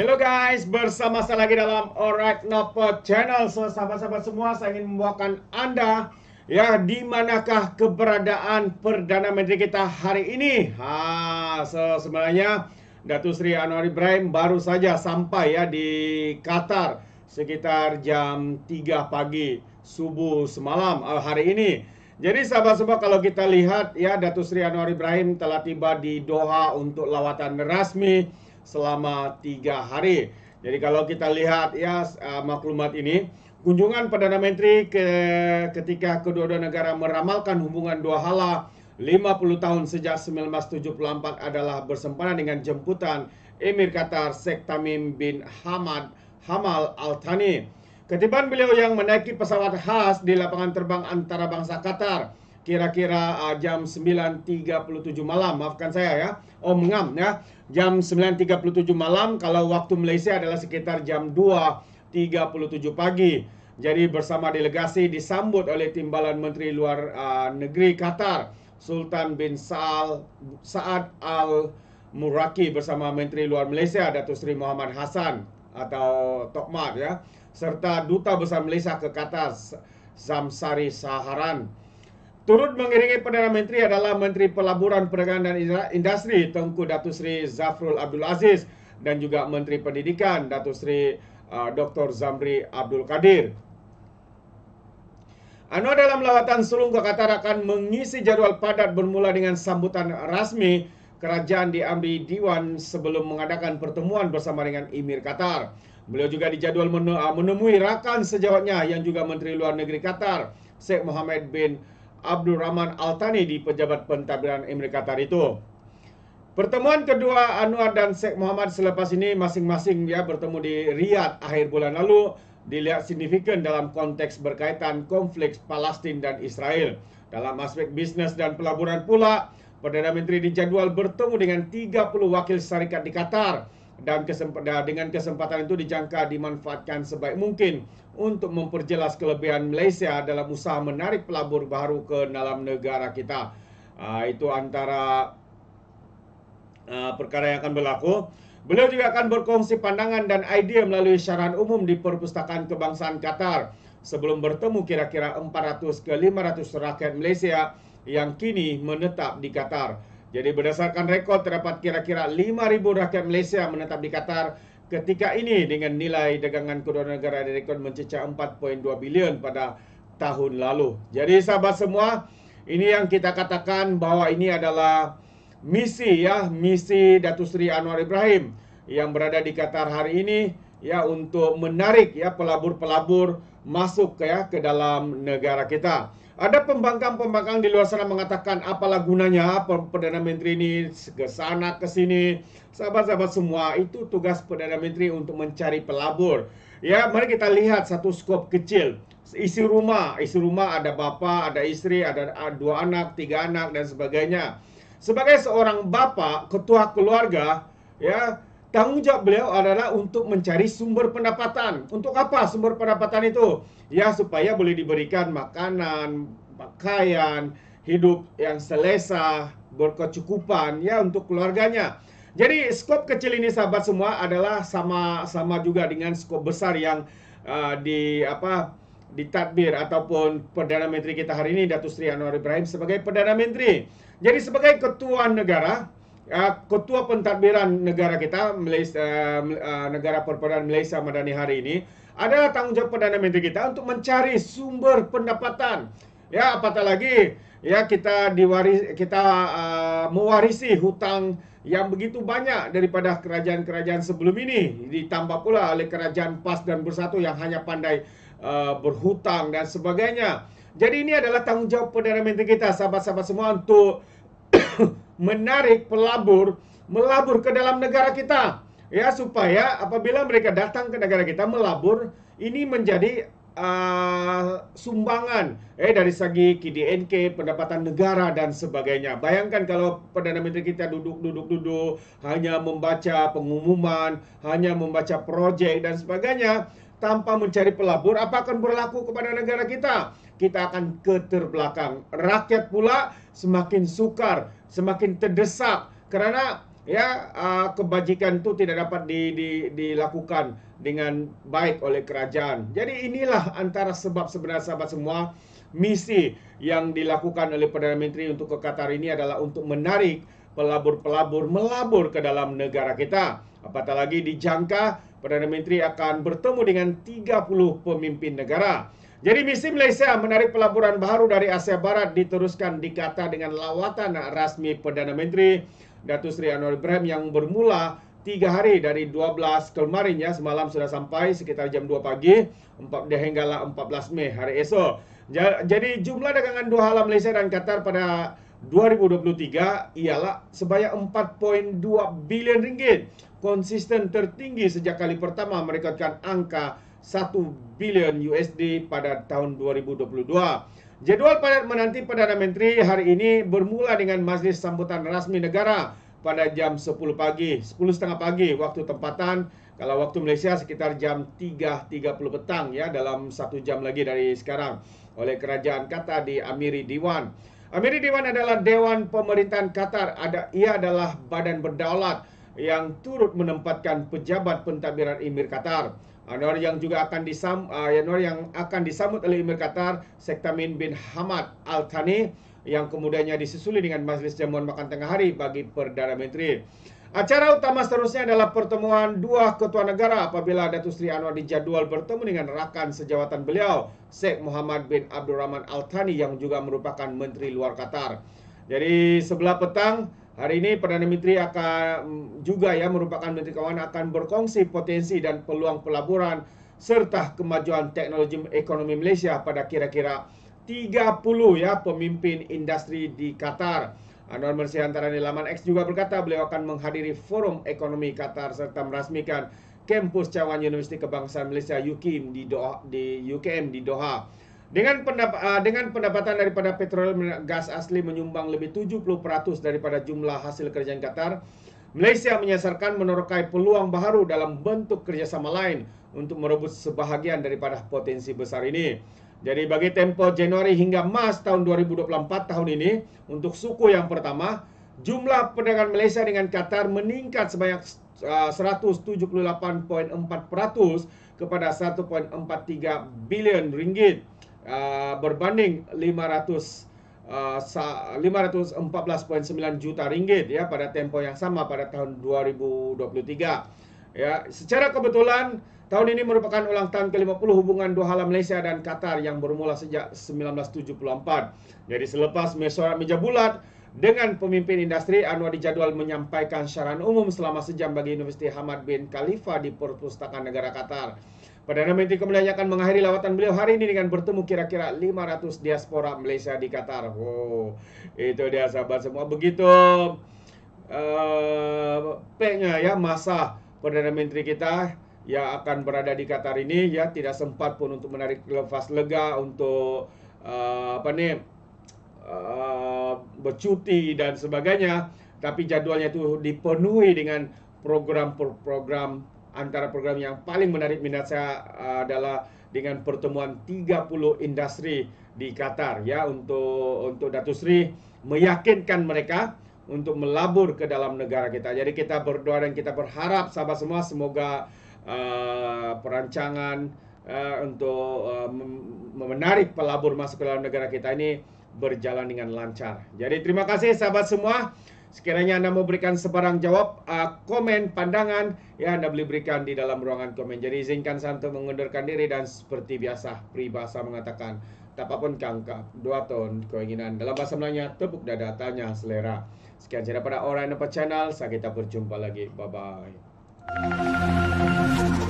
Halo guys, bersama saya lagi dalam Alright Nopo Channel. So, sahabat-sahabat semua, saya ingin membawakan Anda ya di manakah keberadaan Perdana Menteri kita hari ini. Ha, so, sebenarnya Datu Sri Anwar Ibrahim baru saja sampai ya di Qatar sekitar jam 3 pagi subuh semalam eh, hari ini. Jadi sahabat-sahabat kalau kita lihat ya Datu Sri Anwar Ibrahim telah tiba di Doha untuk lawatan resmi selama tiga hari. Jadi kalau kita lihat ya eh, maklumat ini, kunjungan Perdana Menteri ke, ketika kedua-dua negara meramalkan hubungan dua hala 50 tahun sejak 1974 adalah bersempena dengan jemputan Emir Qatar Sheikh Tamim bin Hamad Hamal Al Thani. Ketibaan beliau yang menaiki pesawat khas di lapangan terbang antara bangsa Qatar kira-kira uh, jam 9.37 malam, maafkan saya ya, Om oh, Ngam ya. Jam 9.37 malam kalau waktu Malaysia adalah sekitar jam 2.37 pagi. Jadi bersama delegasi disambut oleh Timbalan Menteri Luar uh, Negeri Qatar, Sultan bin Saal, Saad Al Muraki bersama Menteri Luar Malaysia Datuk Seri Muhammad Hasan atau Tokmat ya serta duta besar Malaysia ke Qatar Zamsari Saharan Turut mengiringi Perdana Menteri adalah Menteri Pelaburan Perdagangan dan Industri Tengku Datuk Seri Zafrul Abdul Aziz dan juga Menteri Pendidikan Datuk Seri uh, Dr. Zamri Abdul Kadir. Anwar dalam lawatan sulung ke Qatar akan mengisi jadual padat bermula dengan sambutan rasmi kerajaan di Amri Diwan sebelum mengadakan pertemuan bersama dengan Emir Qatar. Beliau juga dijadual uh, menemui rakan sejawatnya yang juga Menteri Luar Negeri Qatar, Sheikh Mohammed bin Abdul Abdul Rahman Al-Thani di Pejabat Pentadbiran Amerika Qatar itu. Pertemuan kedua Anwar dan Sheikh Muhammad selepas ini masing-masing dia bertemu di Riyadh akhir bulan lalu dilihat signifikan dalam konteks berkaitan konflik Palestin dan Israel. Dalam aspek bisnes dan pelaburan pula, Perdana Menteri dijadual bertemu dengan 30 wakil syarikat di Qatar dan kesempatan dengan kesempatan itu dijangka dimanfaatkan sebaik mungkin untuk memperjelas kelebihan Malaysia dalam usaha menarik pelabur baru ke dalam negara kita. Uh, itu antara uh, perkara yang akan berlaku. Beliau juga akan berkongsi pandangan dan idea melalui syarahan umum di Perpustakaan Kebangsaan Qatar sebelum bertemu kira-kira 400 ke 500 rakyat Malaysia yang kini menetap di Qatar. Jadi berdasarkan rekod terdapat kira-kira 5,000 rakyat Malaysia menetap di Qatar ketika ini dengan nilai dagangan kedua negara rekod mencecah 4.2 bilion pada tahun lalu. Jadi sahabat semua, ini yang kita katakan bahawa ini adalah misi ya, misi Datuk Seri Anwar Ibrahim yang berada di Qatar hari ini ya untuk menarik ya pelabur-pelabur masuk ya ke dalam negara kita. Ada pembangkang-pembangkang di luar sana mengatakan apalah gunanya Perdana Menteri ini ke sana ke sini. Sahabat-sahabat semua, itu tugas Perdana Menteri untuk mencari pelabur. Ya, mari kita lihat satu skop kecil. Isi rumah, isi rumah ada bapak, ada istri, ada dua anak, tiga anak dan sebagainya. Sebagai seorang bapak, ketua keluarga, ya tanggung jawab beliau adalah untuk mencari sumber pendapatan. Untuk apa sumber pendapatan itu? Ya supaya boleh diberikan makanan, pakaian, hidup yang selesa, berkecukupan ya untuk keluarganya. Jadi skop kecil ini sahabat semua adalah sama sama juga dengan skop besar yang uh, di apa di tadbir ataupun perdana menteri kita hari ini Datu Sri Anwar Ibrahim sebagai perdana menteri. Jadi sebagai ketua negara Ah, ketua pentadbiran negara kita Malaysia uh, negara perpaduan Malaysia Madani hari ini adalah tanggungjawab perdana menteri kita untuk mencari sumber pendapatan ya apatah lagi ya kita diwaris kita uh, mewarisi hutang yang begitu banyak daripada kerajaan-kerajaan sebelum ini ditambah pula oleh kerajaan PAS dan Bersatu yang hanya pandai uh, berhutang dan sebagainya. Jadi ini adalah tanggungjawab perdana menteri kita sahabat-sahabat semua untuk menarik pelabur melabur ke dalam negara kita ya supaya apabila mereka datang ke negara kita melabur ini menjadi uh, sumbangan eh dari segi KDNK pendapatan negara dan sebagainya. Bayangkan kalau perdana menteri kita duduk-duduk-duduk hanya membaca pengumuman, hanya membaca proyek dan sebagainya tanpa mencari pelabur apa akan berlaku kepada negara kita? kita akan ke terbelakang. Rakyat pula semakin sukar, semakin terdesak kerana ya kebajikan itu tidak dapat di, di, dilakukan dengan baik oleh kerajaan. Jadi inilah antara sebab sebenar sahabat semua misi yang dilakukan oleh Perdana Menteri untuk ke Qatar ini adalah untuk menarik pelabur-pelabur melabur ke dalam negara kita. Apatah lagi dijangka Perdana Menteri akan bertemu dengan 30 pemimpin negara. Jadi misi Malaysia menarik pelaburan baru dari Asia Barat diteruskan di Qatar dengan lawatan rasmi Perdana Menteri Datuk Seri Anwar Ibrahim yang bermula tiga hari dari 12 kemarin ya semalam sudah sampai sekitar jam 2 pagi 4 14 Mei hari esok. Jadi jumlah dagangan dua halam Malaysia dan Qatar pada 2023 ialah sebanyak 4.2 bilion ringgit, konsisten tertinggi sejak kali pertama merekodkan angka 1 bilion USD pada tahun 2022. Jadwal padat menanti Perdana Menteri hari ini bermula dengan majlis sambutan rasmi negara pada jam 10 pagi, 10.30 pagi waktu tempatan. Kalau waktu Malaysia sekitar jam 3.30 petang ya dalam satu jam lagi dari sekarang oleh kerajaan Qatar di Amiri Dewan. Amiri Dewan adalah Dewan Pemerintahan Qatar. Ada, ia adalah badan berdaulat yang turut menempatkan pejabat pentadbiran Emir Qatar. Anwar ah, yang juga akan disam Anwar ah, ya, yang akan disambut oleh Emir Qatar Sektamin bin Hamad Al Thani yang kemudiannya disusuli dengan majlis Jamuan Makan Tengah Hari bagi Perdana Menteri. Acara utama seterusnya adalah pertemuan dua ketua negara apabila Datuk Sri Anwar dijadwal bertemu dengan rakan sejawatan beliau, Sheikh Muhammad bin Abdul Rahman Al Thani yang juga merupakan Menteri Luar Qatar. Jadi sebelah petang Hari ini Perdana Menteri akan mm, juga ya merupakan Menteri Kawan akan berkongsi potensi dan peluang pelaburan serta kemajuan teknologi ekonomi Malaysia pada kira-kira 30 ya pemimpin industri di Qatar. Anwar Mersi antara di laman X juga berkata beliau akan menghadiri forum ekonomi Qatar serta merasmikan kampus cawan Universiti Kebangsaan Malaysia UKIM di Doha, di UKM di Doha. Dengan, pendap eh, dengan pendapatan daripada petroleum gas asli menyumbang lebih 70% daripada jumlah hasil kerjaan Qatar, Malaysia menyasarkan menerokai peluang baru dalam bentuk kerjasama lain untuk merebut sebahagian daripada potensi besar ini. Jadi bagi tempo Januari hingga Mas tahun 2024 tahun ini, untuk suku yang pertama, jumlah perdagangan Malaysia dengan Qatar meningkat sebanyak 178.4% eh, kepada 1.43 bilion ringgit. Ah, berbanding 500 514.9 ah, juta ringgit ya pada tempo yang sama pada tahun 2023. Ya, secara kebetulan tahun ini merupakan ulang tahun ke-50 hubungan dua hala Malaysia dan Qatar yang bermula sejak 1974. Jadi selepas mesyuarat meja bulat dengan pemimpin industri Anwar dijadwal menyampaikan syaran umum selama sejam bagi Universiti Hamad bin Khalifa di Perpustakaan Negara Qatar. Perdana Menteri Malaysia akan mengakhiri lawatan beliau hari ini dengan bertemu kira-kira 500 diaspora Malaysia di Qatar. Oh, itu dia sahabat semua. Begitu uh, eh, nya ya masa Perdana Menteri kita yang akan berada di Qatar ini ya tidak sempat pun untuk menarik lepas lega untuk uh, apa nih eh, uh, bercuti dan sebagainya tapi jadwalnya itu dipenuhi dengan program-program antara program yang paling menarik minat saya uh, adalah dengan pertemuan 30 industri di Qatar ya untuk untuk Datu Sri meyakinkan mereka untuk melabur ke dalam negara kita. Jadi kita berdoa dan kita berharap sahabat semua semoga uh, perancangan uh, untuk uh, menarik pelabur masuk ke dalam negara kita ini berjalan dengan lancar. Jadi terima kasih sahabat semua. Sekiranya anda memberikan sebarang jawab, uh, komen, pandangan yang anda boleh berikan di dalam ruangan komen. Jadi izinkan saya untuk mengundurkan diri dan seperti biasa, peribahasa mengatakan, tak apa pun kangka, dua ton keinginan. Dalam bahasa Melayu, tepuk dada, tanya selera. Sekian saja pada orang yang dapat channel, saya kita berjumpa lagi. Bye-bye. Thank you.